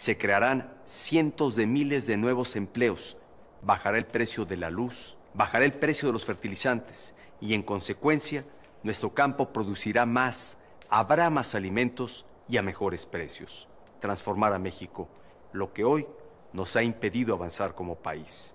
Se crearán cientos de miles de nuevos empleos, bajará el precio de la luz, bajará el precio de los fertilizantes y en consecuencia nuestro campo producirá más, habrá más alimentos y a mejores precios. Transformar a México, lo que hoy nos ha impedido avanzar como país.